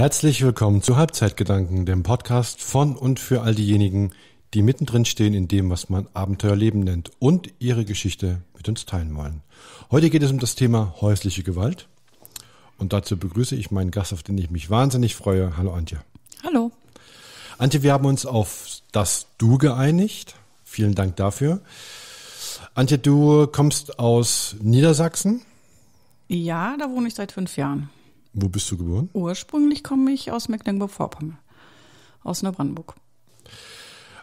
Herzlich willkommen zu Halbzeitgedanken, dem Podcast von und für all diejenigen, die mittendrin stehen in dem, was man Abenteuerleben nennt und ihre Geschichte mit uns teilen wollen. Heute geht es um das Thema häusliche Gewalt und dazu begrüße ich meinen Gast, auf den ich mich wahnsinnig freue. Hallo Antje. Hallo. Antje, wir haben uns auf das Du geeinigt. Vielen Dank dafür. Antje, du kommst aus Niedersachsen. Ja, da wohne ich seit fünf Jahren. Wo bist du geboren? Ursprünglich komme ich aus Mecklenburg-Vorpommern, aus Neubrandenburg.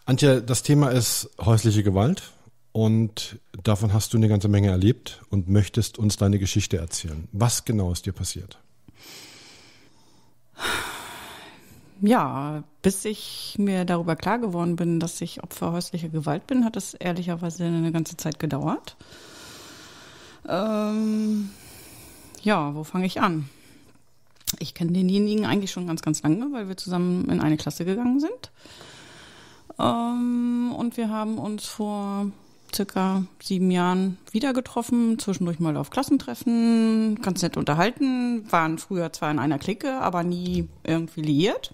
Antje, das Thema ist häusliche Gewalt und davon hast du eine ganze Menge erlebt und möchtest uns deine Geschichte erzählen. Was genau ist dir passiert? Ja, bis ich mir darüber klar geworden bin, dass ich Opfer häuslicher Gewalt bin, hat es ehrlicherweise eine ganze Zeit gedauert. Ähm, ja, wo fange ich an? Ich kenne denjenigen eigentlich schon ganz, ganz lange, weil wir zusammen in eine Klasse gegangen sind. Ähm, und wir haben uns vor circa sieben Jahren wieder getroffen, zwischendurch mal auf Klassentreffen, ganz nett unterhalten, waren früher zwar in einer Clique, aber nie irgendwie liiert.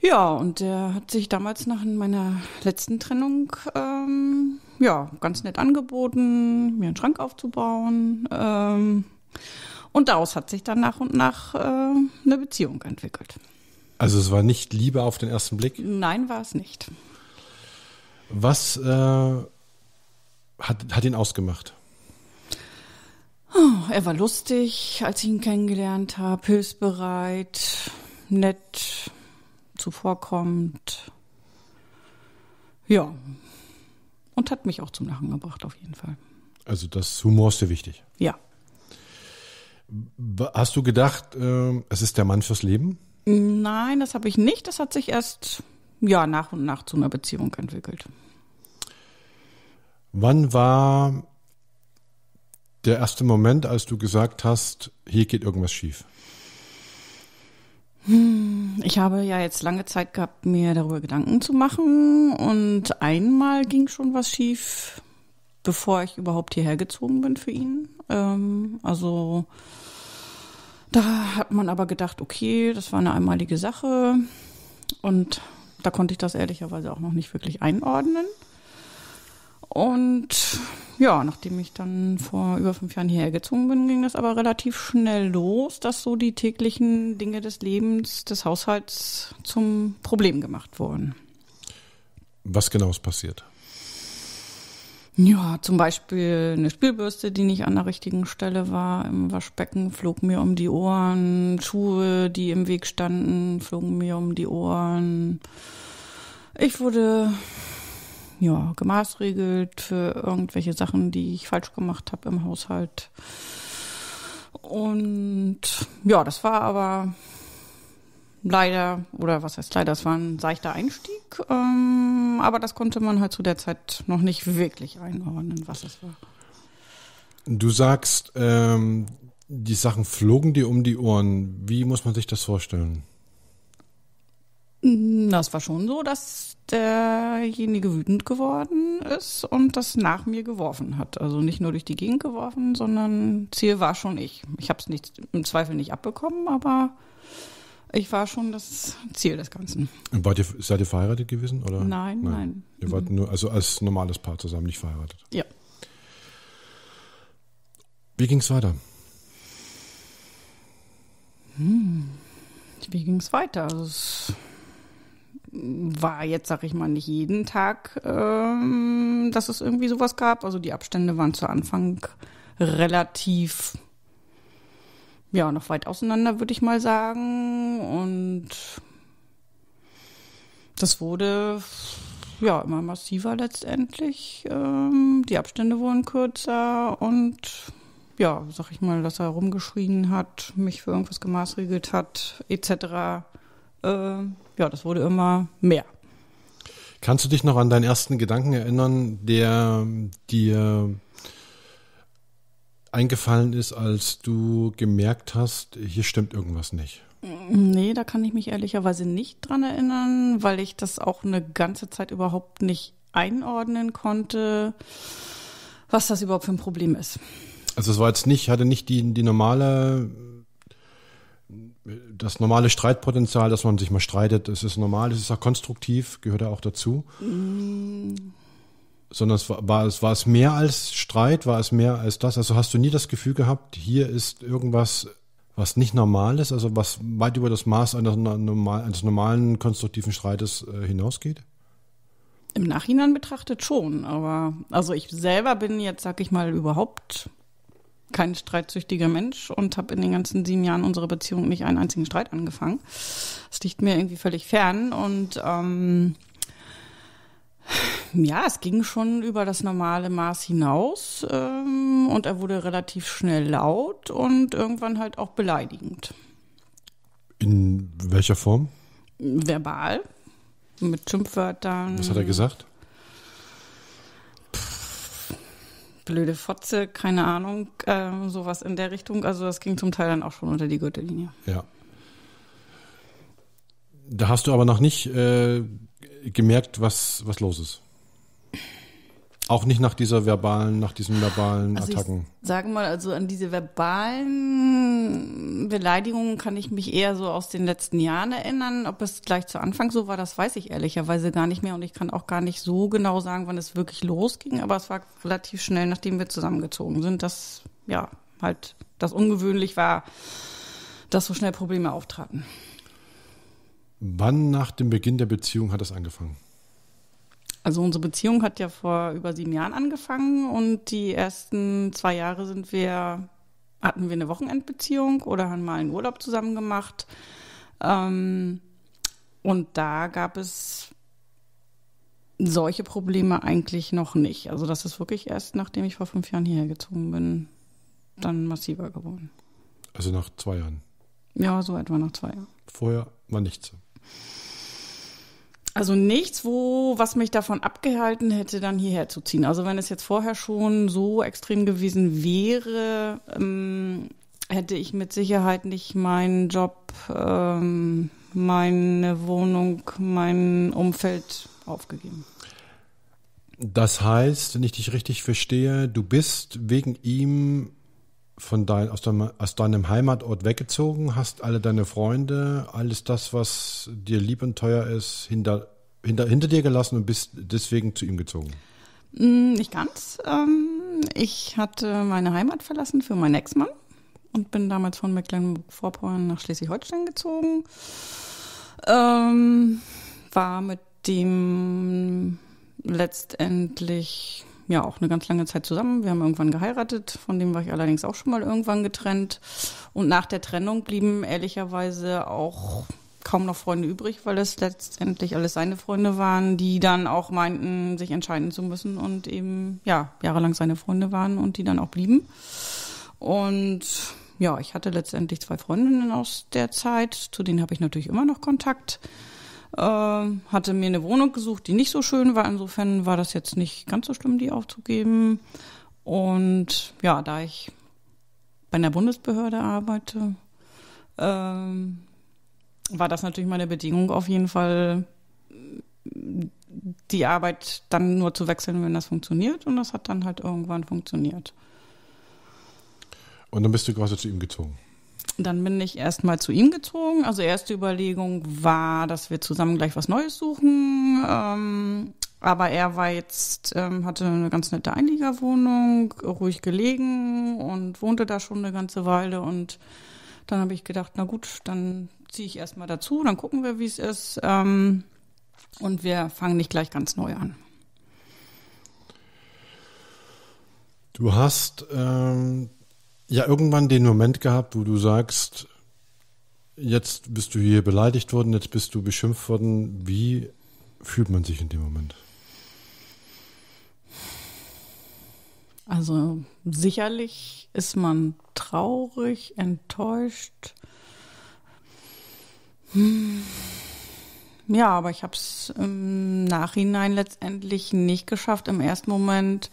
Ja, und der hat sich damals nach meiner letzten Trennung ähm, ja, ganz nett angeboten, mir einen Schrank aufzubauen. Ähm, und daraus hat sich dann nach und nach äh, eine Beziehung entwickelt. Also es war nicht Liebe auf den ersten Blick? Nein, war es nicht. Was äh, hat, hat ihn ausgemacht? Oh, er war lustig, als ich ihn kennengelernt habe, hilfsbereit, nett, zuvorkommend. Ja. Und hat mich auch zum Lachen gebracht, auf jeden Fall. Also das Humor ist dir wichtig? Ja. Hast du gedacht, äh, es ist der Mann fürs Leben? Nein, das habe ich nicht. Das hat sich erst ja, nach und nach zu einer Beziehung entwickelt. Wann war der erste Moment, als du gesagt hast, hier geht irgendwas schief? Hm, ich habe ja jetzt lange Zeit gehabt, mir darüber Gedanken zu machen und einmal ging schon was schief, bevor ich überhaupt hierher gezogen bin für ihn. Ähm, also da hat man aber gedacht, okay, das war eine einmalige Sache und da konnte ich das ehrlicherweise auch noch nicht wirklich einordnen. Und ja, nachdem ich dann vor über fünf Jahren hierher gezogen bin, ging das aber relativ schnell los, dass so die täglichen Dinge des Lebens, des Haushalts zum Problem gemacht wurden. Was genau ist passiert? Ja, zum Beispiel eine Spielbürste, die nicht an der richtigen Stelle war im Waschbecken, flog mir um die Ohren. Schuhe, die im Weg standen, flogen mir um die Ohren. Ich wurde ja gemaßregelt für irgendwelche Sachen, die ich falsch gemacht habe im Haushalt. Und ja, das war aber leider, oder was heißt leider, es war ein seichter Einstieg, ähm, aber das konnte man halt zu der Zeit noch nicht wirklich einordnen, was es war. Du sagst, ähm, die Sachen flogen dir um die Ohren. Wie muss man sich das vorstellen? Mm, das war schon so, dass derjenige wütend geworden ist und das nach mir geworfen hat. Also nicht nur durch die Gegend geworfen, sondern Ziel war schon ich. Ich habe es im Zweifel nicht abbekommen, aber ich war schon das Ziel des Ganzen. Und wart ihr, seid ihr verheiratet gewesen? Oder? Nein, nein, nein. Ihr wart mhm. nur, also als normales Paar zusammen, nicht verheiratet. Ja. Wie ging es weiter? Hm. Wie ging es weiter? Also es war jetzt, sag ich mal, nicht jeden Tag, ähm, dass es irgendwie sowas gab. Also die Abstände waren zu Anfang relativ ja, noch weit auseinander, würde ich mal sagen. Und das wurde ja immer massiver letztendlich. Ähm, die Abstände wurden kürzer und ja, sag ich mal, dass er rumgeschrien hat, mich für irgendwas gemaßregelt hat, etc. Äh, ja, das wurde immer mehr. Kannst du dich noch an deinen ersten Gedanken erinnern, der dir eingefallen ist, als du gemerkt hast, hier stimmt irgendwas nicht? Nee, da kann ich mich ehrlicherweise nicht dran erinnern, weil ich das auch eine ganze Zeit überhaupt nicht einordnen konnte, was das überhaupt für ein Problem ist. Also es war jetzt nicht, hatte nicht die, die normale, das normale Streitpotenzial, dass man sich mal streitet. Es ist normal, es ist auch konstruktiv, gehört ja auch dazu. Mm sondern es war, war, es, war es mehr als Streit, war es mehr als das? Also hast du nie das Gefühl gehabt, hier ist irgendwas, was nicht normal ist, also was weit über das Maß eines, eines normalen konstruktiven Streites äh, hinausgeht? Im Nachhinein betrachtet schon, aber also ich selber bin jetzt, sag ich mal, überhaupt kein streitsüchtiger Mensch und habe in den ganzen sieben Jahren unserer Beziehung nicht einen einzigen Streit angefangen. Das liegt mir irgendwie völlig fern und ähm, ja, es ging schon über das normale Maß hinaus ähm, und er wurde relativ schnell laut und irgendwann halt auch beleidigend. In welcher Form? Verbal, mit Schimpfwörtern. Was hat er gesagt? Pff, blöde Fotze, keine Ahnung, äh, sowas in der Richtung. Also das ging zum Teil dann auch schon unter die Gürtellinie. Ja. Da hast du aber noch nicht äh, gemerkt, was, was los ist. Auch nicht nach dieser verbalen, nach diesen verbalen also Attacken. Ich sage mal, also an diese verbalen Beleidigungen kann ich mich eher so aus den letzten Jahren erinnern. Ob es gleich zu Anfang so war, das weiß ich ehrlicherweise gar nicht mehr. Und ich kann auch gar nicht so genau sagen, wann es wirklich losging. Aber es war relativ schnell, nachdem wir zusammengezogen sind, dass, ja, halt das ungewöhnlich war, dass so schnell Probleme auftraten. Wann nach dem Beginn der Beziehung hat das angefangen? Also unsere Beziehung hat ja vor über sieben Jahren angefangen und die ersten zwei Jahre sind wir, hatten wir eine Wochenendbeziehung oder haben mal einen Urlaub zusammen gemacht. Ähm, und da gab es solche Probleme eigentlich noch nicht. Also das ist wirklich erst, nachdem ich vor fünf Jahren hierher gezogen bin, dann massiver geworden. Also nach zwei Jahren? Ja, so etwa nach zwei Jahren. Vorher war nichts. So. Also nichts, wo was mich davon abgehalten hätte, dann hierher zu ziehen. Also wenn es jetzt vorher schon so extrem gewesen wäre, ähm, hätte ich mit Sicherheit nicht meinen Job, ähm, meine Wohnung, mein Umfeld aufgegeben. Das heißt, wenn ich dich richtig verstehe, du bist wegen ihm von dein, aus, deinem, aus deinem Heimatort weggezogen, hast alle deine Freunde, alles das, was dir lieb und teuer ist, hinter, hinter, hinter dir gelassen und bist deswegen zu ihm gezogen. Mm, nicht ganz. Ähm, ich hatte meine Heimat verlassen für meinen Ex-Mann und bin damals von Mecklenburg-Vorpommern nach Schleswig-Holstein gezogen. Ähm, war mit dem letztendlich ja auch eine ganz lange Zeit zusammen. Wir haben irgendwann geheiratet, von dem war ich allerdings auch schon mal irgendwann getrennt. Und nach der Trennung blieben ehrlicherweise auch kaum noch Freunde übrig, weil es letztendlich alles seine Freunde waren, die dann auch meinten, sich entscheiden zu müssen und eben ja jahrelang seine Freunde waren und die dann auch blieben. Und ja, ich hatte letztendlich zwei Freundinnen aus der Zeit, zu denen habe ich natürlich immer noch Kontakt. Äh, hatte mir eine Wohnung gesucht, die nicht so schön war. Insofern war das jetzt nicht ganz so schlimm, die aufzugeben. Und ja, da ich bei einer Bundesbehörde arbeite, ähm, war das natürlich meine Bedingung auf jeden Fall, die Arbeit dann nur zu wechseln, wenn das funktioniert. Und das hat dann halt irgendwann funktioniert. Und dann bist du quasi zu ihm gezogen. Dann bin ich erstmal zu ihm gezogen. Also erste Überlegung war, dass wir zusammen gleich was Neues suchen. Ähm, aber er war jetzt, ähm, hatte eine ganz nette Einliegerwohnung, ruhig gelegen und wohnte da schon eine ganze Weile. Und dann habe ich gedacht, na gut, dann ziehe ich erstmal dazu, dann gucken wir, wie es ist. Ähm, und wir fangen nicht gleich ganz neu an. Du hast ähm, ja irgendwann den Moment gehabt, wo du sagst, jetzt bist du hier beleidigt worden, jetzt bist du beschimpft worden. Wie fühlt man sich in dem Moment? Also sicherlich ist man traurig, enttäuscht. Hm. Ja, aber ich habe es im Nachhinein letztendlich nicht geschafft, im ersten Moment,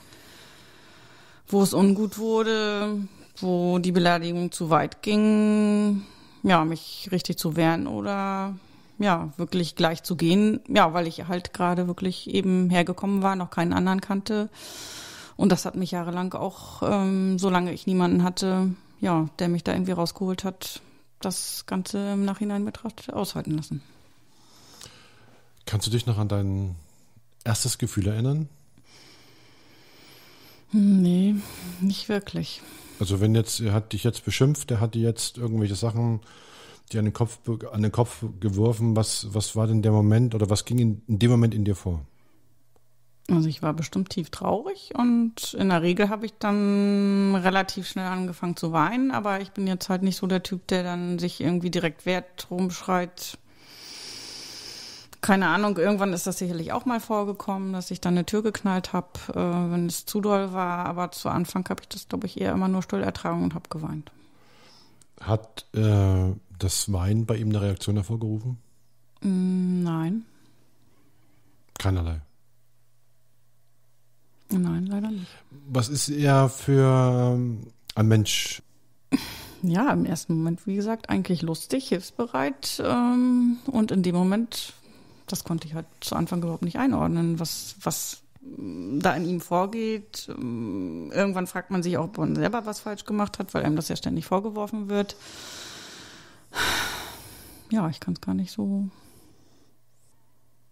wo es ungut wurde, wo die Beleidigung zu weit ging, ja, mich richtig zu wehren oder ja, wirklich gleich zu gehen. Ja, weil ich halt gerade wirklich eben hergekommen war, noch keinen anderen kannte. Und das hat mich jahrelang auch, ähm, solange ich niemanden hatte, ja, der mich da irgendwie rausgeholt hat, das Ganze im Nachhinein betrachtet aushalten lassen. Kannst du dich noch an dein erstes Gefühl erinnern? Hm, nee, nicht wirklich. Also wenn jetzt, er hat dich jetzt beschimpft, er hat dir jetzt irgendwelche Sachen dir an den Kopf, an den Kopf geworfen, was, was war denn der Moment oder was ging in, in dem Moment in dir vor? Also ich war bestimmt tief traurig und in der Regel habe ich dann relativ schnell angefangen zu weinen, aber ich bin jetzt halt nicht so der Typ, der dann sich irgendwie direkt wert rumschreit, keine Ahnung, irgendwann ist das sicherlich auch mal vorgekommen, dass ich dann eine Tür geknallt habe, äh, wenn es zu doll war. Aber zu Anfang habe ich das, glaube ich, eher immer nur still ertragen und habe geweint. Hat äh, das Weinen bei ihm eine Reaktion hervorgerufen? Mm, nein. Keinerlei. Nein, leider nicht. Was ist er für ähm, ein Mensch? Ja, im ersten Moment, wie gesagt, eigentlich lustig, hilfsbereit ähm, und in dem Moment das konnte ich halt zu Anfang überhaupt nicht einordnen, was, was mm, da in ihm vorgeht. Mm, irgendwann fragt man sich auch, ob man selber was falsch gemacht hat, weil einem das ja ständig vorgeworfen wird. Ja, ich kann es gar nicht so.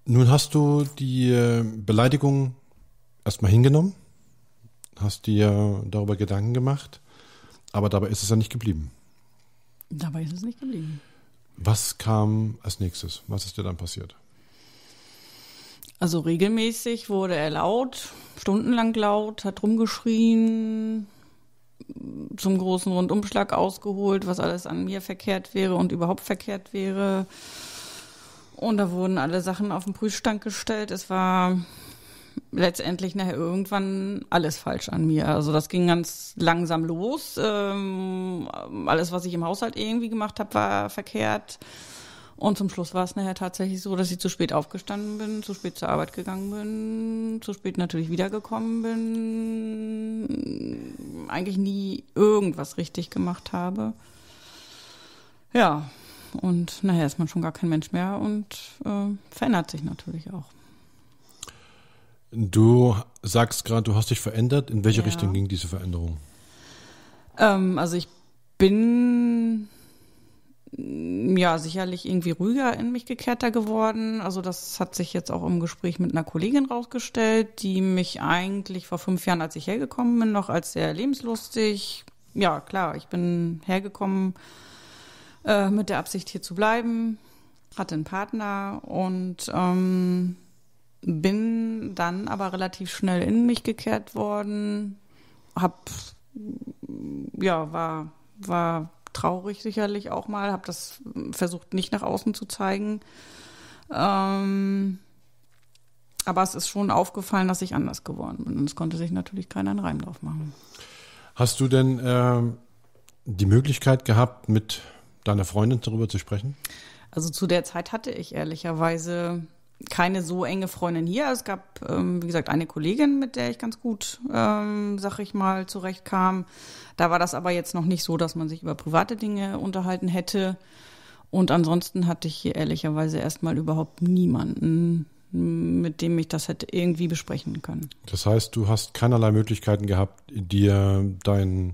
Nun hast du die äh, Beleidigung erstmal hingenommen, hast dir darüber Gedanken gemacht, aber dabei ist es ja nicht geblieben. Dabei ist es nicht geblieben. Was kam als nächstes? Was ist dir dann passiert? Also regelmäßig wurde er laut, stundenlang laut, hat rumgeschrien, zum großen Rundumschlag ausgeholt, was alles an mir verkehrt wäre und überhaupt verkehrt wäre. Und da wurden alle Sachen auf den Prüfstand gestellt. Es war letztendlich nachher irgendwann alles falsch an mir. Also das ging ganz langsam los. Ähm, alles, was ich im Haushalt irgendwie gemacht habe, war verkehrt. Und zum Schluss war es nachher tatsächlich so, dass ich zu spät aufgestanden bin, zu spät zur Arbeit gegangen bin, zu spät natürlich wiedergekommen bin, eigentlich nie irgendwas richtig gemacht habe. Ja, und nachher ist man schon gar kein Mensch mehr und äh, verändert sich natürlich auch. Du sagst gerade, du hast dich verändert. In welche ja. Richtung ging diese Veränderung? Ähm, also ich bin ja, sicherlich irgendwie ruhiger in mich gekehrter geworden. Also das hat sich jetzt auch im Gespräch mit einer Kollegin rausgestellt, die mich eigentlich vor fünf Jahren, als ich hergekommen bin, noch als sehr lebenslustig. Ja, klar, ich bin hergekommen äh, mit der Absicht, hier zu bleiben, hatte einen Partner und ähm, bin dann aber relativ schnell in mich gekehrt worden, hab, ja, war, war traurig sicherlich auch mal, habe das versucht nicht nach außen zu zeigen. Ähm, aber es ist schon aufgefallen, dass ich anders geworden bin. Und es konnte sich natürlich keiner einen Reim drauf machen. Hast du denn äh, die Möglichkeit gehabt, mit deiner Freundin darüber zu sprechen? Also zu der Zeit hatte ich ehrlicherweise keine so enge Freundin hier. Es gab, ähm, wie gesagt, eine Kollegin, mit der ich ganz gut, ähm, sag ich mal, zurechtkam. Da war das aber jetzt noch nicht so, dass man sich über private Dinge unterhalten hätte. Und ansonsten hatte ich hier ehrlicherweise erstmal überhaupt niemanden, mit dem ich das hätte irgendwie besprechen können. Das heißt, du hast keinerlei Möglichkeiten gehabt, dir dein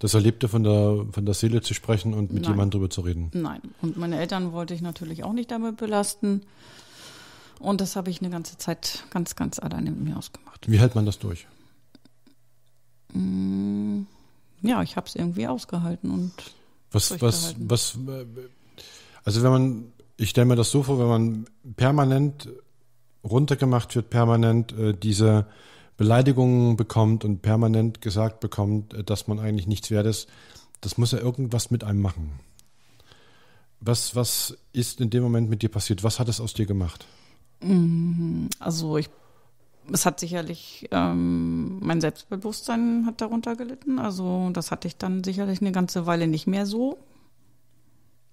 das Erlebte von der, von der Seele zu sprechen und mit jemandem drüber zu reden. Nein. Und meine Eltern wollte ich natürlich auch nicht damit belasten. Und das habe ich eine ganze Zeit ganz, ganz alleine mit mir ausgemacht. Wie hält man das durch? Mm, ja, ich habe es irgendwie ausgehalten und. Was, was, was, äh, also wenn man, ich stelle mir das so vor, wenn man permanent runtergemacht wird, permanent äh, diese Beleidigungen bekommt und permanent gesagt bekommt, äh, dass man eigentlich nichts wert ist, das muss ja irgendwas mit einem machen. Was, was ist in dem Moment mit dir passiert? Was hat es aus dir gemacht? Mhm. Also ich, es hat sicherlich, ähm, mein Selbstbewusstsein hat darunter gelitten. Also das hatte ich dann sicherlich eine ganze Weile nicht mehr so.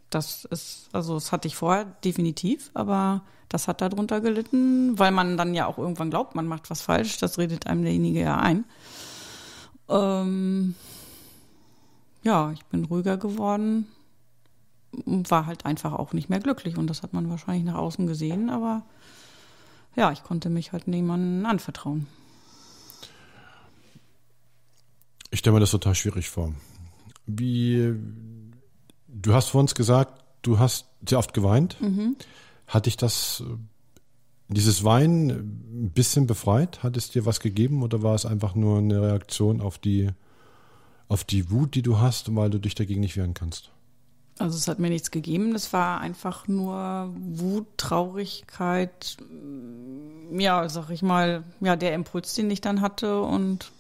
Das ist, also das hatte ich vorher definitiv, aber das hat darunter gelitten, weil man dann ja auch irgendwann glaubt, man macht was falsch. Das redet einem derjenige ja ein. Ähm, ja, ich bin ruhiger geworden war halt einfach auch nicht mehr glücklich. Und das hat man wahrscheinlich nach außen gesehen, aber ja, ich konnte mich halt niemandem anvertrauen. Ich stelle mir das total schwierig vor. Wie, du hast vor uns gesagt, du hast sehr oft geweint. Mhm. Hat dich das, dieses Weinen ein bisschen befreit? Hat es dir was gegeben oder war es einfach nur eine Reaktion auf die, auf die Wut, die du hast, weil du dich dagegen nicht wehren kannst? Also es hat mir nichts gegeben. Das war einfach nur Wut, Traurigkeit, mm, ja, sag ich mal, ja, der Impuls, den ich dann hatte und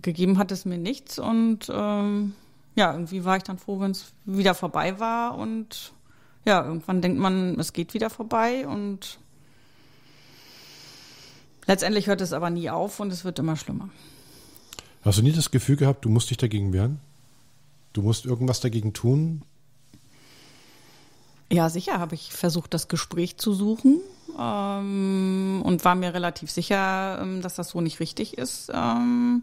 gegeben hat es mir nichts. Und ähm, ja, irgendwie war ich dann froh, wenn es wieder vorbei war. Und ja, irgendwann denkt man, es geht wieder vorbei und letztendlich hört es aber nie auf und es wird immer schlimmer. Hast du nie das Gefühl gehabt, du musst dich dagegen wehren? Du musst irgendwas dagegen tun? Ja, sicher habe ich versucht, das Gespräch zu suchen ähm, und war mir relativ sicher, ähm, dass das so nicht richtig ist. Ähm,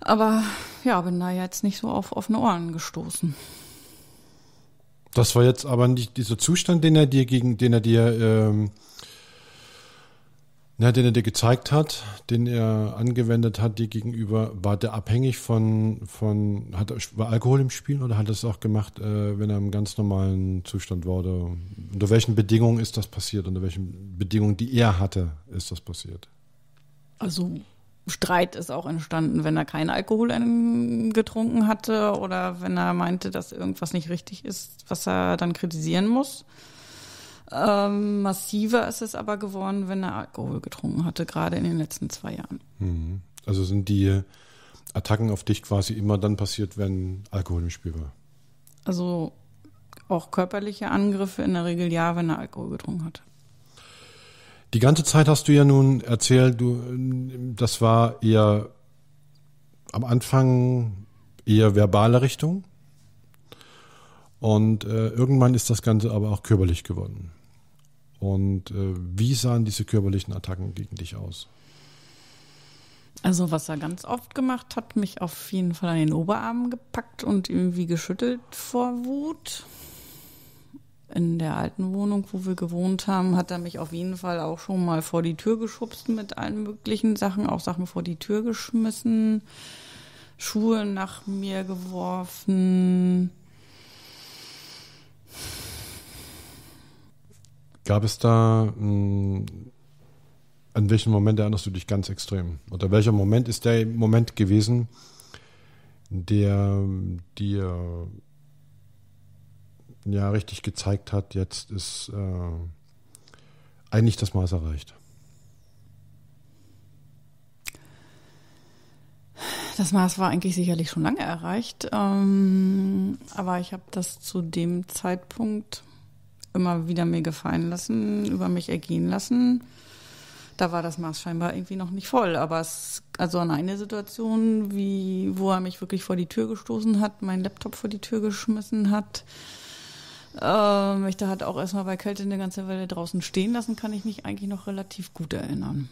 aber ja, bin da jetzt nicht so auf offene Ohren gestoßen. Das war jetzt aber nicht dieser Zustand, den er dir gegen, den er dir ähm, ja, den er dir gezeigt hat, den er angewendet hat, dir gegenüber, war der abhängig von, von hat, war Alkohol im Spiel oder hat er es auch gemacht, äh, wenn er im ganz normalen Zustand war? Oder unter welchen Bedingungen ist das passiert? Unter welchen Bedingungen, die er hatte, ist das passiert? Also Streit ist auch entstanden, wenn er keinen Alkohol getrunken hatte oder wenn er meinte, dass irgendwas nicht richtig ist, was er dann kritisieren muss. Ähm, massiver ist es aber geworden, wenn er Alkohol getrunken hatte, gerade in den letzten zwei Jahren. Mhm. Also sind die Attacken auf dich quasi immer dann passiert, wenn Alkohol im Spiel war? Also auch körperliche Angriffe in der Regel ja, wenn er Alkohol getrunken hat. Die ganze Zeit hast du ja nun erzählt, du, das war eher am Anfang eher verbale Richtung. Und äh, irgendwann ist das Ganze aber auch körperlich geworden. Und äh, wie sahen diese körperlichen Attacken gegen dich aus? Also was er ganz oft gemacht hat, mich auf jeden Fall an den Oberarm gepackt und irgendwie geschüttelt vor Wut. In der alten Wohnung, wo wir gewohnt haben, hat er mich auf jeden Fall auch schon mal vor die Tür geschubst mit allen möglichen Sachen, auch Sachen vor die Tür geschmissen, Schuhe nach mir geworfen. Gab es da, mh, mm, an welchen Moment erinnerst du dich ganz extrem? Oder welcher Moment ist der Moment gewesen, der mm, dir ja richtig gezeigt hat, jetzt ist äh, eigentlich das Maß erreicht? Das Maß war eigentlich sicherlich schon lange erreicht, ähm, aber ich habe das zu dem Zeitpunkt immer wieder mir gefallen lassen, über mich ergehen lassen. Da war das Maß scheinbar irgendwie noch nicht voll, aber es, also an eine Situation, wie, wo er mich wirklich vor die Tür gestoßen hat, meinen Laptop vor die Tür geschmissen hat, äh, mich da hat auch erstmal bei Kälte eine ganze Weile draußen stehen lassen, kann ich mich eigentlich noch relativ gut erinnern.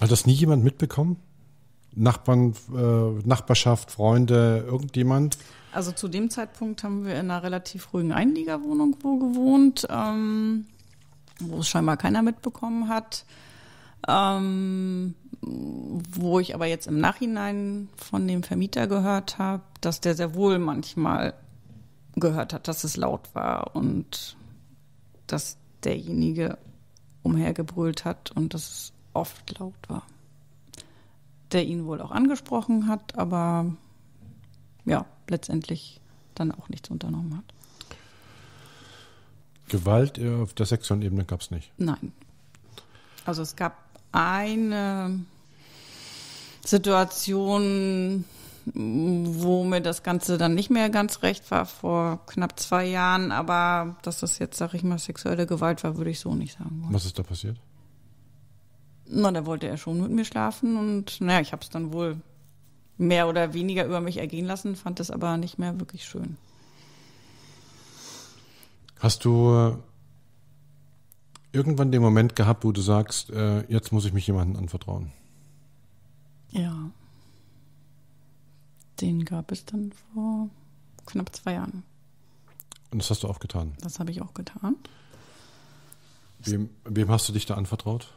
Hat das nie jemand mitbekommen? Nachbarn, äh, Nachbarschaft, Freunde, irgendjemand? Also zu dem Zeitpunkt haben wir in einer relativ ruhigen Einliegerwohnung wo gewohnt, ähm, wo es scheinbar keiner mitbekommen hat. Ähm, wo ich aber jetzt im Nachhinein von dem Vermieter gehört habe, dass der sehr wohl manchmal gehört hat, dass es laut war und dass derjenige umhergebrüllt hat und dass es oft laut war. Der ihn wohl auch angesprochen hat, aber ja, letztendlich dann auch nichts unternommen hat. Gewalt äh, auf der sexuellen Ebene gab es nicht? Nein. Also es gab eine Situation, wo mir das Ganze dann nicht mehr ganz recht war, vor knapp zwei Jahren, aber dass das jetzt, sag ich mal, sexuelle Gewalt war, würde ich so nicht sagen. Wollen. Was ist da passiert? Na, da wollte er schon mit mir schlafen und naja, ich habe es dann wohl mehr oder weniger über mich ergehen lassen, fand das aber nicht mehr wirklich schön. Hast du äh, irgendwann den Moment gehabt, wo du sagst, äh, jetzt muss ich mich jemandem anvertrauen? Ja. Den gab es dann vor knapp zwei Jahren. Und das hast du auch getan? Das habe ich auch getan. Wem, wem hast du dich da anvertraut?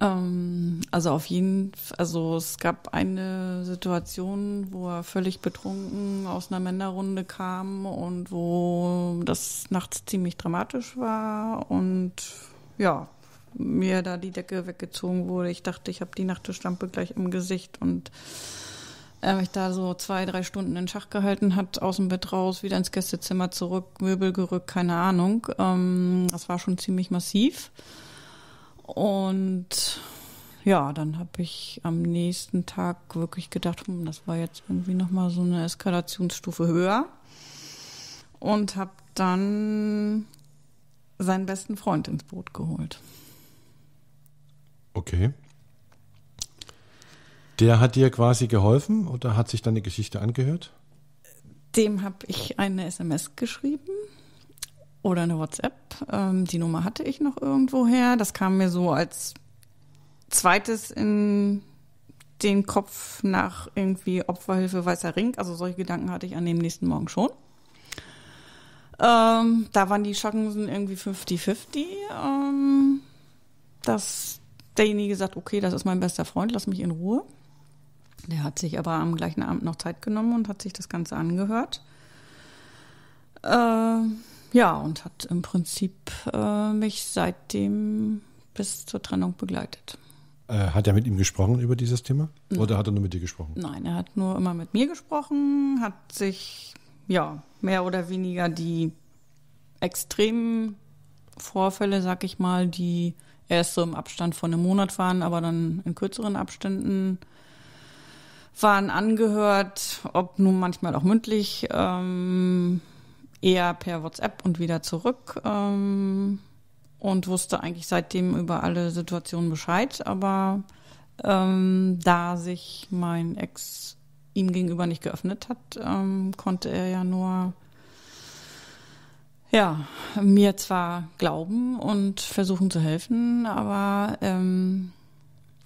Ähm, also auf jeden, also es gab eine Situation, wo er völlig betrunken aus einer Männerrunde kam und wo das nachts ziemlich dramatisch war und ja, mir da die Decke weggezogen wurde. Ich dachte, ich habe die Nachttischlampe gleich im Gesicht und er äh, mich da so zwei, drei Stunden in Schach gehalten hat, aus dem Bett raus, wieder ins Gästezimmer zurück, Möbel gerückt, keine Ahnung. Ähm, das war schon ziemlich massiv. Und ja, dann habe ich am nächsten Tag wirklich gedacht, hm, das war jetzt irgendwie nochmal so eine Eskalationsstufe höher. Und habe dann seinen besten Freund ins Boot geholt. Okay. Der hat dir quasi geholfen oder hat sich deine Geschichte angehört? Dem habe ich eine SMS geschrieben oder eine WhatsApp. Ähm, die Nummer hatte ich noch irgendwoher. Das kam mir so als zweites in den Kopf nach irgendwie Opferhilfe Weißer Ring. Also solche Gedanken hatte ich an dem nächsten Morgen schon. Ähm, da waren die Chancen irgendwie 50-50, ähm, dass derjenige sagt, okay, das ist mein bester Freund, lass mich in Ruhe. Der hat sich aber am gleichen Abend noch Zeit genommen und hat sich das Ganze angehört. Ähm, ja, und hat im Prinzip äh, mich seitdem bis zur Trennung begleitet. Äh, hat er mit ihm gesprochen über dieses Thema? Nein. Oder hat er nur mit dir gesprochen? Nein, er hat nur immer mit mir gesprochen, hat sich ja mehr oder weniger die extremen Vorfälle, sag ich mal, die erst so im Abstand von einem Monat waren, aber dann in kürzeren Abständen waren angehört, ob nun manchmal auch mündlich. Ähm, eher per WhatsApp und wieder zurück ähm, und wusste eigentlich seitdem über alle Situationen Bescheid, aber ähm, da sich mein Ex ihm gegenüber nicht geöffnet hat, ähm, konnte er ja nur ja, mir zwar glauben und versuchen zu helfen, aber ähm,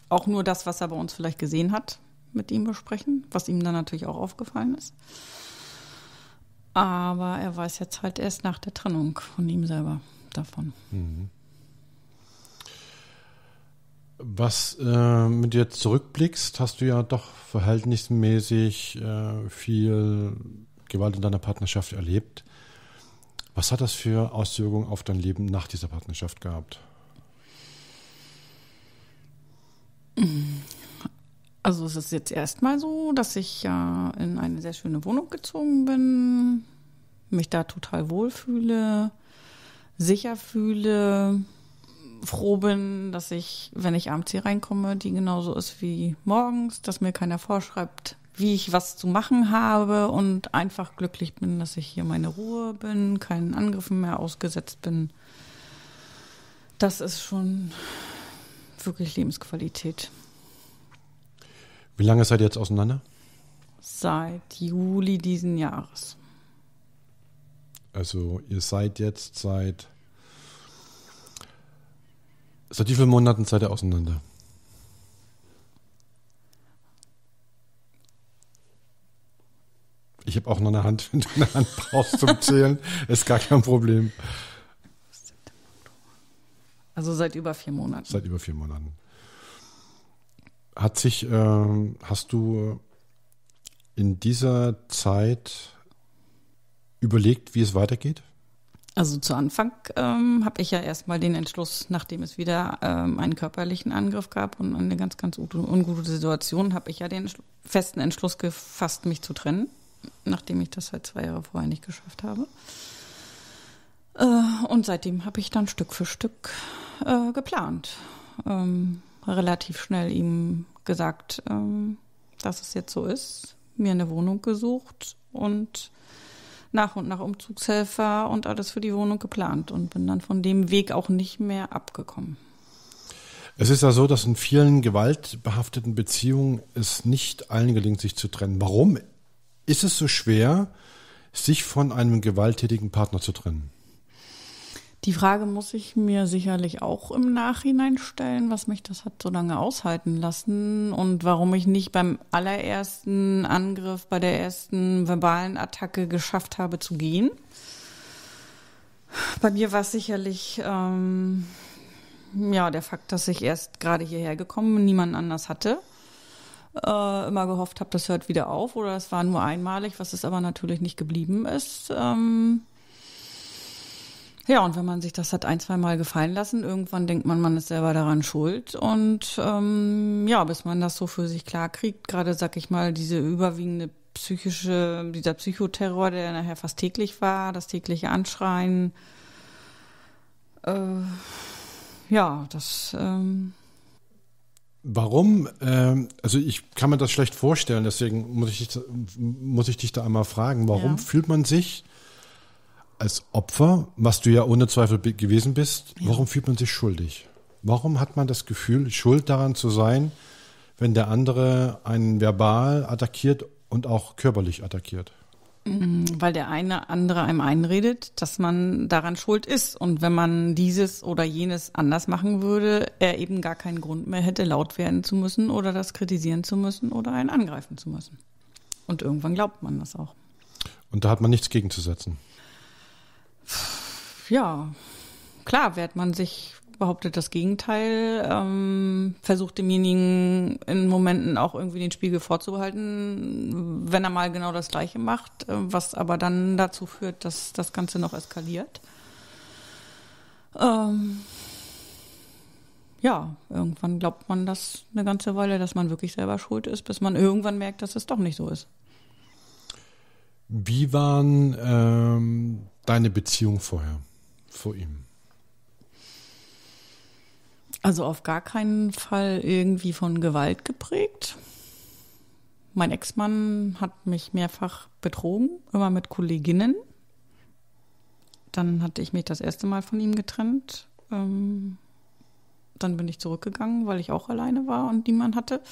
auch nur das, was er bei uns vielleicht gesehen hat, mit ihm besprechen, was ihm dann natürlich auch aufgefallen ist. Aber er weiß jetzt halt erst nach der Trennung von ihm selber davon. Mhm. Was äh, mit dir zurückblickst, hast du ja doch verhältnismäßig äh, viel Gewalt in deiner Partnerschaft erlebt. Was hat das für Auswirkungen auf dein Leben nach dieser Partnerschaft gehabt? Mhm. Also es ist jetzt erstmal so, dass ich ja äh, in eine sehr schöne Wohnung gezogen bin, mich da total wohlfühle, sicher fühle, froh bin, dass ich, wenn ich abends hier reinkomme, die genauso ist wie morgens, dass mir keiner vorschreibt, wie ich was zu machen habe und einfach glücklich bin, dass ich hier meine Ruhe bin, keinen Angriffen mehr ausgesetzt bin. Das ist schon wirklich Lebensqualität. Wie lange seid ihr jetzt auseinander? Seit Juli diesen Jahres. Also ihr seid jetzt seit seit wie vielen Monaten seid ihr auseinander? Ich habe auch noch eine Hand, wenn du eine Hand brauchst zum Zählen. Ist gar kein Problem. Also seit über vier Monaten. Seit über vier Monaten. Hat sich, ähm, hast du in dieser Zeit überlegt, wie es weitergeht? Also zu Anfang ähm, habe ich ja erstmal den Entschluss, nachdem es wieder ähm, einen körperlichen Angriff gab und eine ganz, ganz ungute Situation, habe ich ja den festen Entschluss gefasst, mich zu trennen, nachdem ich das halt zwei Jahre vorher nicht geschafft habe. Äh, und seitdem habe ich dann Stück für Stück äh, geplant. Ähm, relativ schnell ihm gesagt, ähm, dass es jetzt so ist, mir eine Wohnung gesucht und nach und nach Umzugshelfer und alles für die Wohnung geplant und bin dann von dem Weg auch nicht mehr abgekommen. Es ist ja so, dass in vielen gewaltbehafteten Beziehungen es nicht allen gelingt, sich zu trennen. Warum ist es so schwer, sich von einem gewalttätigen Partner zu trennen? Die Frage muss ich mir sicherlich auch im Nachhinein stellen, was mich das hat so lange aushalten lassen und warum ich nicht beim allerersten Angriff, bei der ersten verbalen Attacke geschafft habe zu gehen. Bei mir war es sicherlich ähm, ja der Fakt, dass ich erst gerade hierher gekommen bin, niemanden anders hatte. Äh, immer gehofft habe, das hört wieder auf oder es war nur einmalig, was es aber natürlich nicht geblieben ist. Ähm, ja, und wenn man sich das hat ein, zwei Mal gefallen lassen, irgendwann denkt man, man ist selber daran schuld. Und ähm, ja, bis man das so für sich klar kriegt, gerade sag ich mal, diese überwiegende psychische, dieser Psychoterror, der nachher fast täglich war, das tägliche Anschreien. Äh, ja, das. Ähm Warum? Ähm, also ich kann mir das schlecht vorstellen, deswegen muss ich, muss ich dich da einmal fragen, warum ja. fühlt man sich als Opfer, was du ja ohne Zweifel gewesen bist, warum fühlt man sich schuldig? Warum hat man das Gefühl, schuld daran zu sein, wenn der andere einen verbal attackiert und auch körperlich attackiert? Mm, weil der eine andere einem einredet, dass man daran schuld ist. Und wenn man dieses oder jenes anders machen würde, er eben gar keinen Grund mehr hätte, laut werden zu müssen oder das kritisieren zu müssen oder einen angreifen zu müssen. Und irgendwann glaubt man das auch. Und da hat man nichts gegenzusetzen. Ja, klar, wehrt man sich, behauptet das Gegenteil, ähm, versucht demjenigen in Momenten auch irgendwie den Spiegel vorzubehalten, wenn er mal genau das Gleiche macht, äh, was aber dann dazu führt, dass das Ganze noch eskaliert. Ähm, ja, irgendwann glaubt man das eine ganze Weile, dass man wirklich selber schuld ist, bis man irgendwann merkt, dass es doch nicht so ist. Wie waren ähm, deine Beziehung vorher, vor ihm? Also auf gar keinen Fall irgendwie von Gewalt geprägt. Mein Ex-Mann hat mich mehrfach betrogen, immer mit Kolleginnen. Dann hatte ich mich das erste Mal von ihm getrennt. Ähm, dann bin ich zurückgegangen, weil ich auch alleine war und niemand hatte.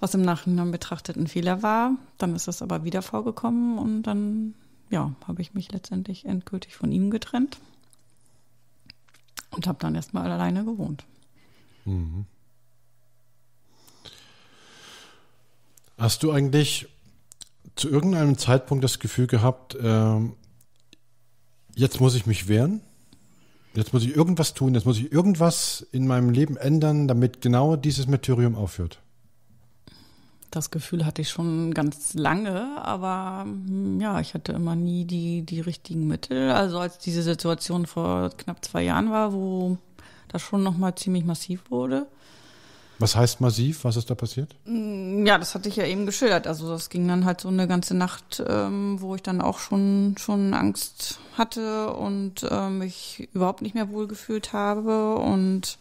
Was im Nachhinein betrachtet ein Fehler war. Dann ist das aber wieder vorgekommen und dann ja, habe ich mich letztendlich endgültig von ihm getrennt und habe dann erstmal alleine gewohnt. Mhm. Hast du eigentlich zu irgendeinem Zeitpunkt das Gefühl gehabt, äh, jetzt muss ich mich wehren? Jetzt muss ich irgendwas tun, jetzt muss ich irgendwas in meinem Leben ändern, damit genau dieses Methyrium aufhört? Das Gefühl hatte ich schon ganz lange, aber hm, ja, ich hatte immer nie die, die richtigen Mittel. Also als diese Situation vor knapp zwei Jahren war, wo das schon nochmal ziemlich massiv wurde. Was heißt massiv? Was ist da passiert? Hm, ja, das hatte ich ja eben geschildert. Also das ging dann halt so eine ganze Nacht, ähm, wo ich dann auch schon, schon Angst hatte und äh, mich überhaupt nicht mehr wohlgefühlt habe. Und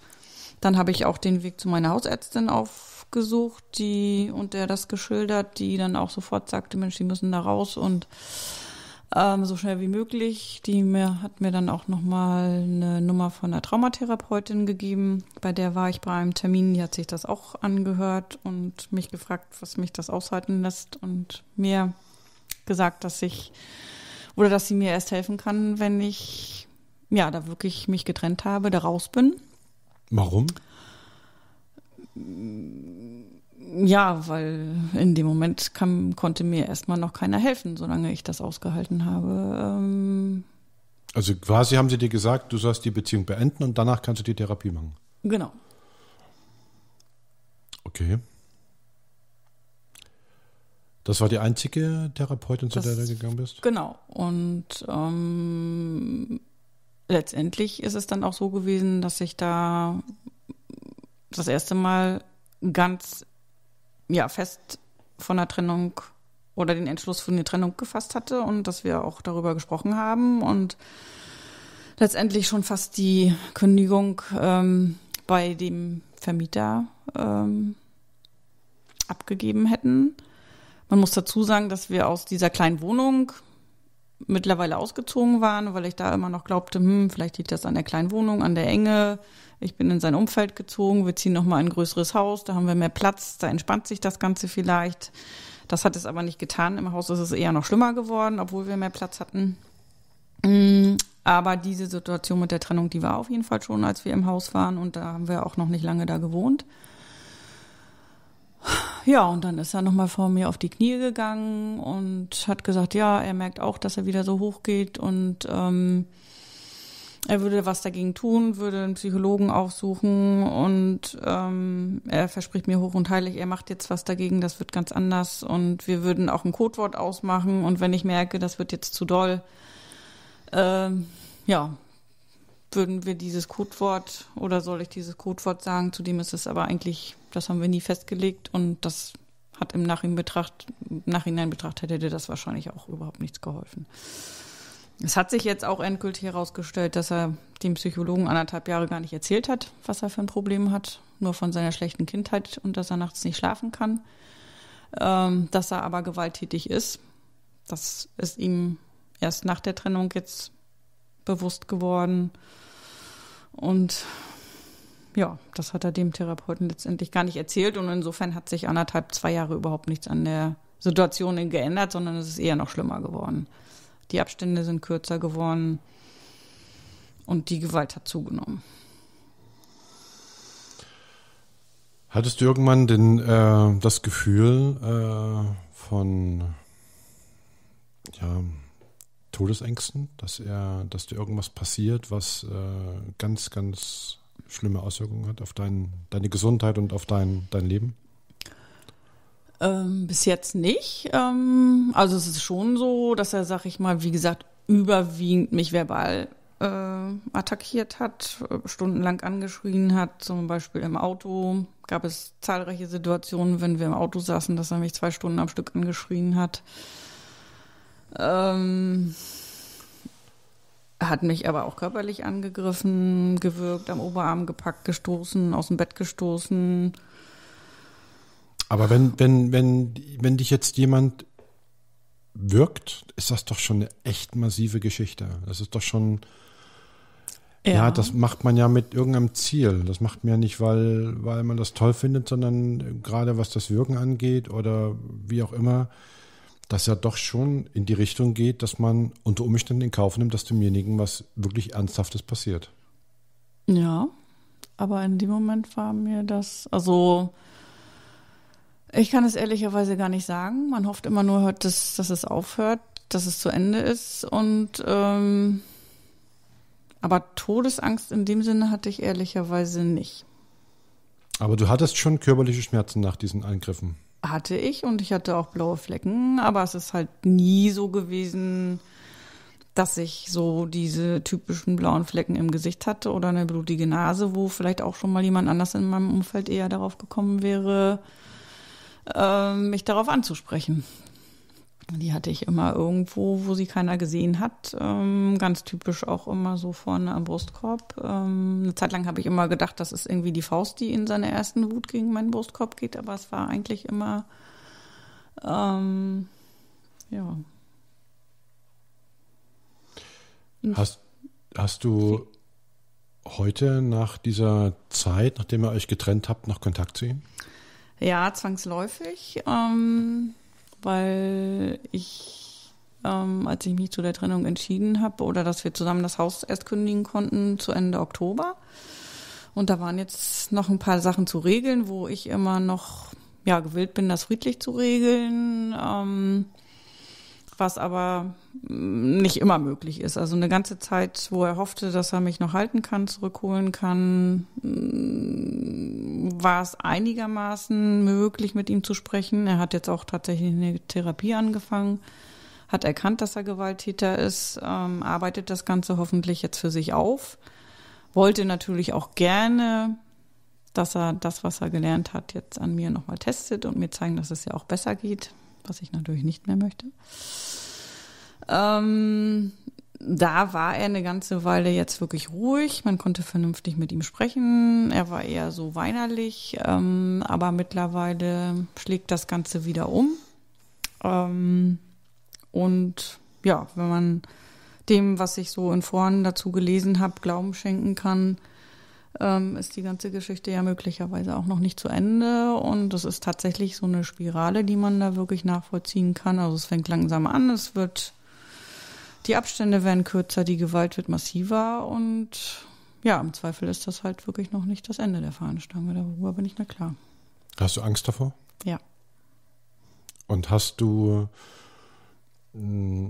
dann habe ich auch den Weg zu meiner Hausärztin auf gesucht, die und der das geschildert, die dann auch sofort sagte, Mensch, die müssen da raus und ähm, so schnell wie möglich. Die mir, hat mir dann auch nochmal eine Nummer von einer Traumatherapeutin gegeben. Bei der war ich bei einem Termin, die hat sich das auch angehört und mich gefragt, was mich das aushalten lässt und mir gesagt, dass ich oder dass sie mir erst helfen kann, wenn ich ja da wirklich mich getrennt habe, da raus bin. Warum? Ja, weil in dem Moment kam, konnte mir erstmal noch keiner helfen, solange ich das ausgehalten habe. Ähm also quasi haben sie dir gesagt, du sollst die Beziehung beenden und danach kannst du die Therapie machen. Genau. Okay. Das war die einzige Therapeutin, zu das, der du gegangen bist? Genau. Und ähm, letztendlich ist es dann auch so gewesen, dass ich da das erste Mal ganz ja, fest von der Trennung oder den Entschluss von der Trennung gefasst hatte und dass wir auch darüber gesprochen haben und letztendlich schon fast die Kündigung ähm, bei dem Vermieter ähm, abgegeben hätten. Man muss dazu sagen, dass wir aus dieser kleinen Wohnung mittlerweile ausgezogen waren, weil ich da immer noch glaubte, hm, vielleicht liegt das an der kleinen Wohnung, an der Enge, ich bin in sein Umfeld gezogen, wir ziehen nochmal ein größeres Haus, da haben wir mehr Platz, da entspannt sich das Ganze vielleicht. Das hat es aber nicht getan. Im Haus ist es eher noch schlimmer geworden, obwohl wir mehr Platz hatten. Mm, aber diese Situation mit der Trennung, die war auf jeden Fall schon, als wir im Haus waren und da haben wir auch noch nicht lange da gewohnt. Ja, und dann ist er nochmal vor mir auf die Knie gegangen und hat gesagt, ja, er merkt auch, dass er wieder so hoch geht und ähm, er würde was dagegen tun, würde einen Psychologen aufsuchen und ähm, er verspricht mir hoch und heilig, er macht jetzt was dagegen, das wird ganz anders und wir würden auch ein Codewort ausmachen und wenn ich merke, das wird jetzt zu doll, ähm, ja, würden wir dieses Codewort oder soll ich dieses Codewort sagen, zudem ist es aber eigentlich, das haben wir nie festgelegt und das hat im Nachhinein, Betracht, im Nachhinein betrachtet, hätte das wahrscheinlich auch überhaupt nichts geholfen. Es hat sich jetzt auch endgültig herausgestellt, dass er dem Psychologen anderthalb Jahre gar nicht erzählt hat, was er für ein Problem hat, nur von seiner schlechten Kindheit und dass er nachts nicht schlafen kann, ähm, dass er aber gewalttätig ist. Das ist ihm erst nach der Trennung jetzt bewusst geworden. Und ja, das hat er dem Therapeuten letztendlich gar nicht erzählt. Und insofern hat sich anderthalb, zwei Jahre überhaupt nichts an der Situation geändert, sondern es ist eher noch schlimmer geworden. Die Abstände sind kürzer geworden und die Gewalt hat zugenommen. Hattest du irgendwann denn äh, das Gefühl äh, von ja, Todesängsten, dass er, dass dir irgendwas passiert, was äh, ganz, ganz schlimme Auswirkungen hat auf dein, deine Gesundheit und auf dein, dein Leben? Ähm, bis jetzt nicht. Ähm, also es ist schon so, dass er, sag ich mal, wie gesagt, überwiegend mich verbal äh, attackiert hat, äh, stundenlang angeschrien hat, zum Beispiel im Auto. Gab es zahlreiche Situationen, wenn wir im Auto saßen, dass er mich zwei Stunden am Stück angeschrien hat. Ähm, hat mich aber auch körperlich angegriffen, gewürgt, am Oberarm gepackt, gestoßen, aus dem Bett gestoßen. Aber wenn, wenn, wenn, wenn dich jetzt jemand wirkt, ist das doch schon eine echt massive Geschichte. Das ist doch schon, ja. ja. das macht man ja mit irgendeinem Ziel. Das macht man ja nicht, weil, weil man das toll findet, sondern gerade was das Wirken angeht oder wie auch immer, dass ja doch schon in die Richtung geht, dass man unter Umständen in Kauf nimmt, dass demjenigen was wirklich Ernsthaftes passiert. Ja, aber in dem Moment war mir das, also ich kann es ehrlicherweise gar nicht sagen. Man hofft immer nur, dass, dass es aufhört, dass es zu Ende ist. Und ähm, aber Todesangst in dem Sinne hatte ich ehrlicherweise nicht. Aber du hattest schon körperliche Schmerzen nach diesen Angriffen. Hatte ich und ich hatte auch blaue Flecken, aber es ist halt nie so gewesen, dass ich so diese typischen blauen Flecken im Gesicht hatte oder eine blutige Nase, wo vielleicht auch schon mal jemand anders in meinem Umfeld eher darauf gekommen wäre äh, mich darauf anzusprechen. Die hatte ich immer irgendwo, wo sie keiner gesehen hat. Ähm, ganz typisch auch immer so vorne am Brustkorb. Ähm, eine Zeit lang habe ich immer gedacht, das ist irgendwie die Faust, die in seiner ersten Wut gegen meinen Brustkorb geht, aber es war eigentlich immer, ähm, ja. Hm. Hast, hast du heute nach dieser Zeit, nachdem ihr euch getrennt habt, noch Kontakt zu ihm? Ja, zwangsläufig, ähm, weil ich, ähm, als ich mich zu der Trennung entschieden habe oder dass wir zusammen das Haus erst kündigen konnten zu Ende Oktober. Und da waren jetzt noch ein paar Sachen zu regeln, wo ich immer noch ja gewillt bin, das friedlich zu regeln. Ähm, was aber mm, nicht immer möglich ist. Also eine ganze Zeit, wo er hoffte, dass er mich noch halten kann, zurückholen kann, mm, war es einigermaßen möglich, mit ihm zu sprechen. Er hat jetzt auch tatsächlich eine Therapie angefangen, hat erkannt, dass er Gewalttäter ist, ähm, arbeitet das Ganze hoffentlich jetzt für sich auf, wollte natürlich auch gerne, dass er das, was er gelernt hat, jetzt an mir nochmal testet und mir zeigen, dass es ja auch besser geht was ich natürlich nicht mehr möchte. Ähm, da war er eine ganze Weile jetzt wirklich ruhig. Man konnte vernünftig mit ihm sprechen. Er war eher so weinerlich, ähm, aber mittlerweile schlägt das Ganze wieder um. Ähm, und ja, wenn man dem, was ich so in Foren dazu gelesen habe, Glauben schenken kann, ähm, ist die ganze Geschichte ja möglicherweise auch noch nicht zu Ende. Und das ist tatsächlich so eine Spirale, die man da wirklich nachvollziehen kann. Also es fängt langsam an, es wird, die Abstände werden kürzer, die Gewalt wird massiver und ja, im Zweifel ist das halt wirklich noch nicht das Ende der Fahnenstange. Darüber bin ich na klar. Hast du Angst davor? Ja. Und hast du mm,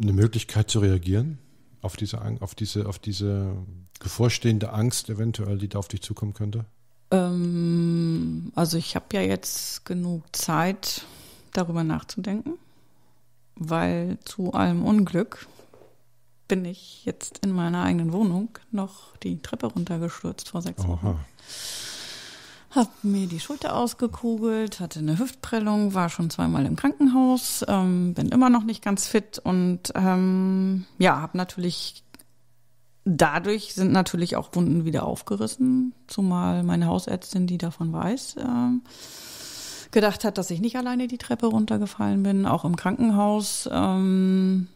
eine Möglichkeit zu reagieren? auf diese, auf diese, auf diese bevorstehende Angst eventuell, die da auf dich zukommen könnte? Ähm, also ich habe ja jetzt genug Zeit, darüber nachzudenken, weil zu allem Unglück bin ich jetzt in meiner eigenen Wohnung noch die Treppe runtergestürzt vor sechs Wochen. Oha. Hab mir die Schulter ausgekugelt, hatte eine Hüftprellung, war schon zweimal im Krankenhaus, ähm, bin immer noch nicht ganz fit und ähm, ja, habe natürlich dadurch sind natürlich auch Wunden wieder aufgerissen, zumal meine Hausärztin, die davon weiß, ähm, gedacht hat, dass ich nicht alleine die Treppe runtergefallen bin. Auch im Krankenhaus ähm,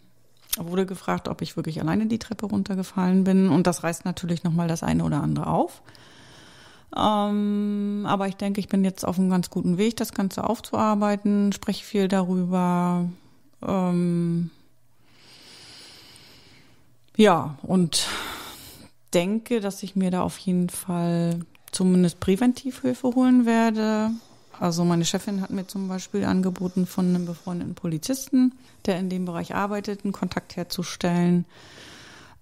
wurde gefragt, ob ich wirklich alleine die Treppe runtergefallen bin und das reißt natürlich noch mal das eine oder andere auf. Ähm, aber ich denke, ich bin jetzt auf einem ganz guten Weg, das Ganze aufzuarbeiten, spreche viel darüber. Ähm, ja, und denke, dass ich mir da auf jeden Fall zumindest Präventivhilfe holen werde. Also meine Chefin hat mir zum Beispiel angeboten, von einem befreundeten Polizisten, der in dem Bereich arbeitet, einen Kontakt herzustellen.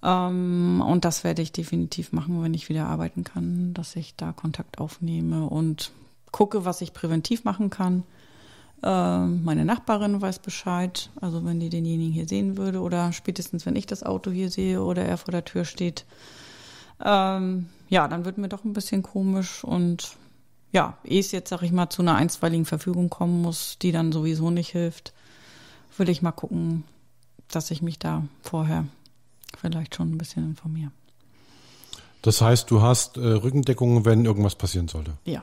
Ähm, und das werde ich definitiv machen, wenn ich wieder arbeiten kann, dass ich da Kontakt aufnehme und gucke, was ich präventiv machen kann. Ähm, meine Nachbarin weiß Bescheid, also wenn die denjenigen hier sehen würde oder spätestens wenn ich das Auto hier sehe oder er vor der Tür steht, ähm, ja, dann wird mir doch ein bisschen komisch und ja, ehe es jetzt, sag ich mal, zu einer einstweiligen Verfügung kommen muss, die dann sowieso nicht hilft, würde ich mal gucken, dass ich mich da vorher Vielleicht schon ein bisschen informieren. Das heißt, du hast äh, Rückendeckung, wenn irgendwas passieren sollte? Ja.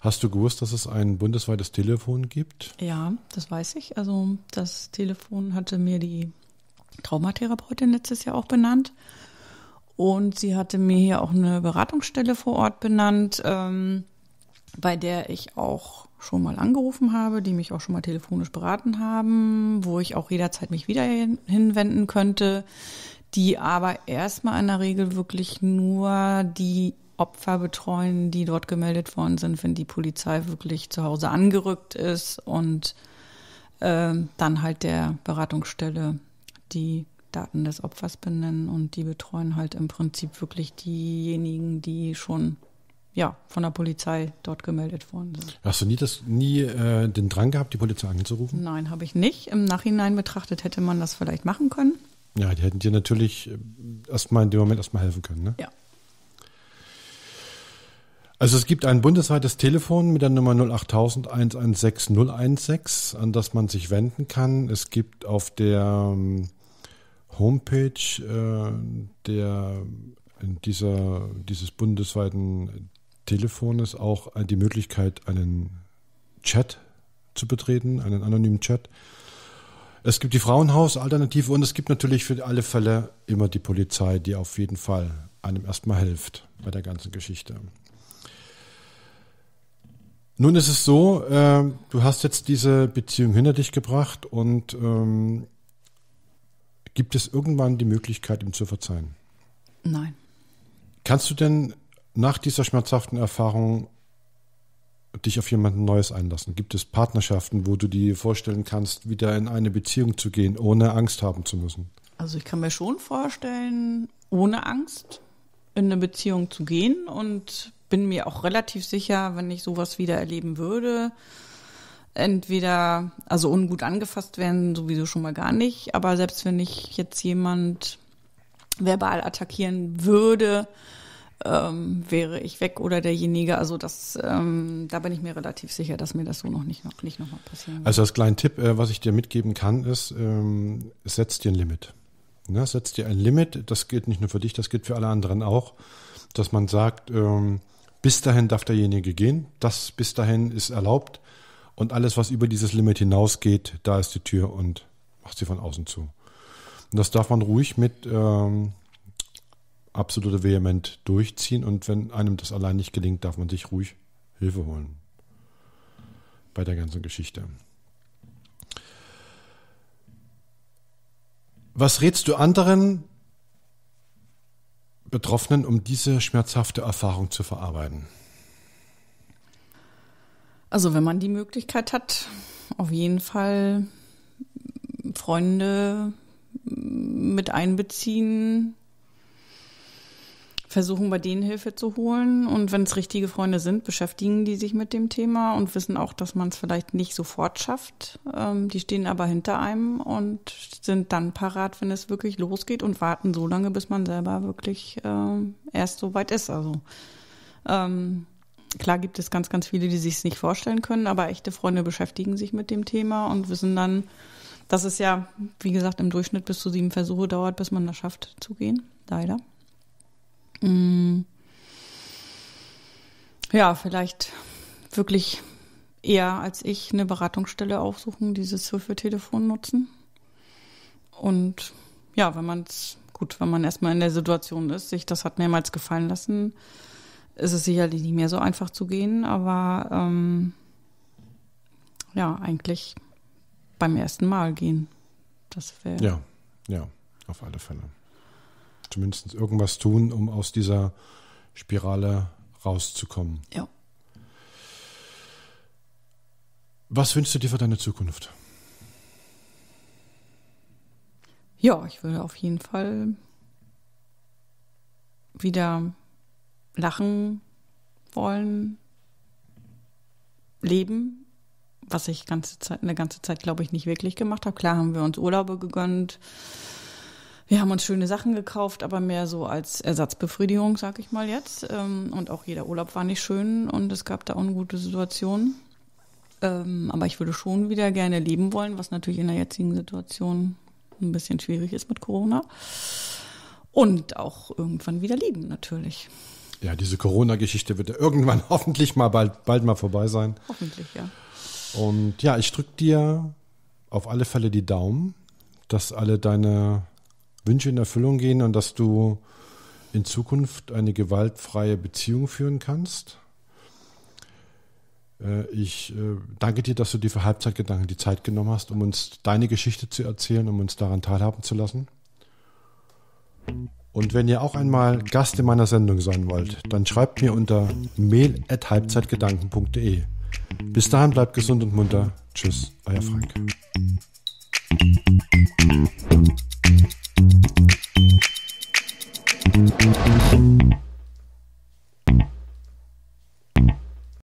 Hast du gewusst, dass es ein bundesweites Telefon gibt? Ja, das weiß ich. Also das Telefon hatte mir die Traumatherapeutin letztes Jahr auch benannt. Und sie hatte mir hier auch eine Beratungsstelle vor Ort benannt, ähm, bei der ich auch schon mal angerufen habe, die mich auch schon mal telefonisch beraten haben, wo ich auch jederzeit mich wieder hinwenden könnte, die aber erstmal in der Regel wirklich nur die Opfer betreuen, die dort gemeldet worden sind, wenn die Polizei wirklich zu Hause angerückt ist und äh, dann halt der Beratungsstelle die Daten des Opfers benennen und die betreuen halt im Prinzip wirklich diejenigen, die schon ja, von der Polizei dort gemeldet worden sind. Hast du nie, das, nie äh, den Drang gehabt, die Polizei anzurufen? Nein, habe ich nicht. Im Nachhinein betrachtet hätte man das vielleicht machen können. Ja, die hätten dir natürlich äh, erstmal in dem Moment erstmal helfen können, ne? Ja. Also es gibt ein bundesweites Telefon mit der Nummer 08000 116 016, an das man sich wenden kann. Es gibt auf der ähm, Homepage äh, der dieser, dieses bundesweiten Telefones auch die Möglichkeit, einen Chat zu betreten, einen anonymen Chat. Es gibt die Frauenhaus-Alternative und es gibt natürlich für alle Fälle immer die Polizei, die auf jeden Fall einem erstmal hilft bei der ganzen Geschichte. Nun ist es so, äh, du hast jetzt diese Beziehung hinter dich gebracht und ähm, gibt es irgendwann die Möglichkeit, ihm zu verzeihen? Nein. Kannst du denn nach dieser schmerzhaften Erfahrung dich auf jemanden Neues einlassen? Gibt es Partnerschaften, wo du dir vorstellen kannst, wieder in eine Beziehung zu gehen, ohne Angst haben zu müssen? Also ich kann mir schon vorstellen, ohne Angst in eine Beziehung zu gehen und bin mir auch relativ sicher, wenn ich sowas wieder erleben würde, entweder, also ungut angefasst werden sowieso schon mal gar nicht, aber selbst wenn ich jetzt jemand verbal attackieren würde, ähm, wäre ich weg oder derjenige. Also das, ähm, da bin ich mir relativ sicher, dass mir das so noch nicht, noch, nicht nochmal passieren wird. Also das kleine Tipp, äh, was ich dir mitgeben kann, ist, ähm, setz dir ein Limit. Ne? Setz dir ein Limit, das gilt nicht nur für dich, das gilt für alle anderen auch, dass man sagt, ähm, bis dahin darf derjenige gehen, das bis dahin ist erlaubt und alles, was über dieses Limit hinausgeht, da ist die Tür und macht sie von außen zu. Und das darf man ruhig mit ähm, absolute vehement durchziehen und wenn einem das allein nicht gelingt, darf man sich ruhig Hilfe holen bei der ganzen Geschichte. Was rätst du anderen Betroffenen, um diese schmerzhafte Erfahrung zu verarbeiten? Also wenn man die Möglichkeit hat, auf jeden Fall Freunde mit einbeziehen, versuchen bei denen Hilfe zu holen. Und wenn es richtige Freunde sind, beschäftigen die sich mit dem Thema und wissen auch, dass man es vielleicht nicht sofort schafft. Ähm, die stehen aber hinter einem und sind dann parat, wenn es wirklich losgeht und warten so lange, bis man selber wirklich ähm, erst so weit ist. Also ähm, klar gibt es ganz, ganz viele, die sich es nicht vorstellen können, aber echte Freunde beschäftigen sich mit dem Thema und wissen dann, dass es ja, wie gesagt, im Durchschnitt bis zu sieben Versuche dauert, bis man das schafft zu gehen. Leider. Mm. Ja, vielleicht wirklich eher als ich eine Beratungsstelle aufsuchen, dieses Hilfetelefon nutzen. Und ja, wenn man es gut, wenn man erstmal in der Situation ist, sich das hat mehrmals gefallen lassen, ist es sicherlich nicht mehr so einfach zu gehen, aber ähm, ja, eigentlich beim ersten Mal gehen. Das wäre. Ja, ja, auf alle Fälle zumindest irgendwas tun, um aus dieser Spirale rauszukommen. Ja. Was wünschst du dir für deine Zukunft? Ja, ich würde auf jeden Fall wieder lachen wollen, leben, was ich ganze Zeit, eine ganze Zeit, glaube ich, nicht wirklich gemacht habe. Klar haben wir uns Urlaube gegönnt, wir haben uns schöne Sachen gekauft, aber mehr so als Ersatzbefriedigung, sag ich mal jetzt. Ähm, und auch jeder Urlaub war nicht schön und es gab da ungute Situationen. Ähm, aber ich würde schon wieder gerne leben wollen, was natürlich in der jetzigen Situation ein bisschen schwierig ist mit Corona. Und auch irgendwann wieder lieben, natürlich. Ja, diese Corona-Geschichte wird ja irgendwann hoffentlich mal bald, bald mal vorbei sein. Hoffentlich, ja. Und ja, ich drücke dir auf alle Fälle die Daumen, dass alle deine Wünsche in Erfüllung gehen und dass du in Zukunft eine gewaltfreie Beziehung führen kannst. Äh, ich äh, danke dir, dass du dir für Halbzeitgedanken die Zeit genommen hast, um uns deine Geschichte zu erzählen, um uns daran teilhaben zu lassen. Und wenn ihr auch einmal Gast in meiner Sendung sein wollt, dann schreibt mir unter mail.halbzeitgedanken.de. Bis dahin bleibt gesund und munter. Tschüss, euer Frank. Thank you.